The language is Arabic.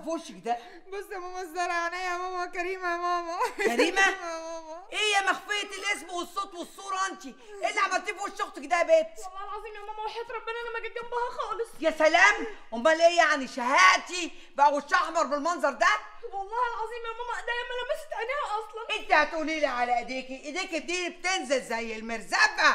في وشك ده بص يا ماما الزرع عينيا يا ماما كريمه يا ماما كريمه ايه يا مخفيه الاسم والصوت والصوره انت ايه اللي عملتيه في وش اختك ده يا بت والله العظيم يا ماما وحياه ربنا انا ما جيت جنبها خالص يا سلام امال ايه يعني شهقتي بقى وش احمر بالمنظر ده والله العظيم يا ماما ايديا ما لمست عينيها اصلا انت هتقولي لي على ايديكي ايديكي دي بتنزل زي المرزبه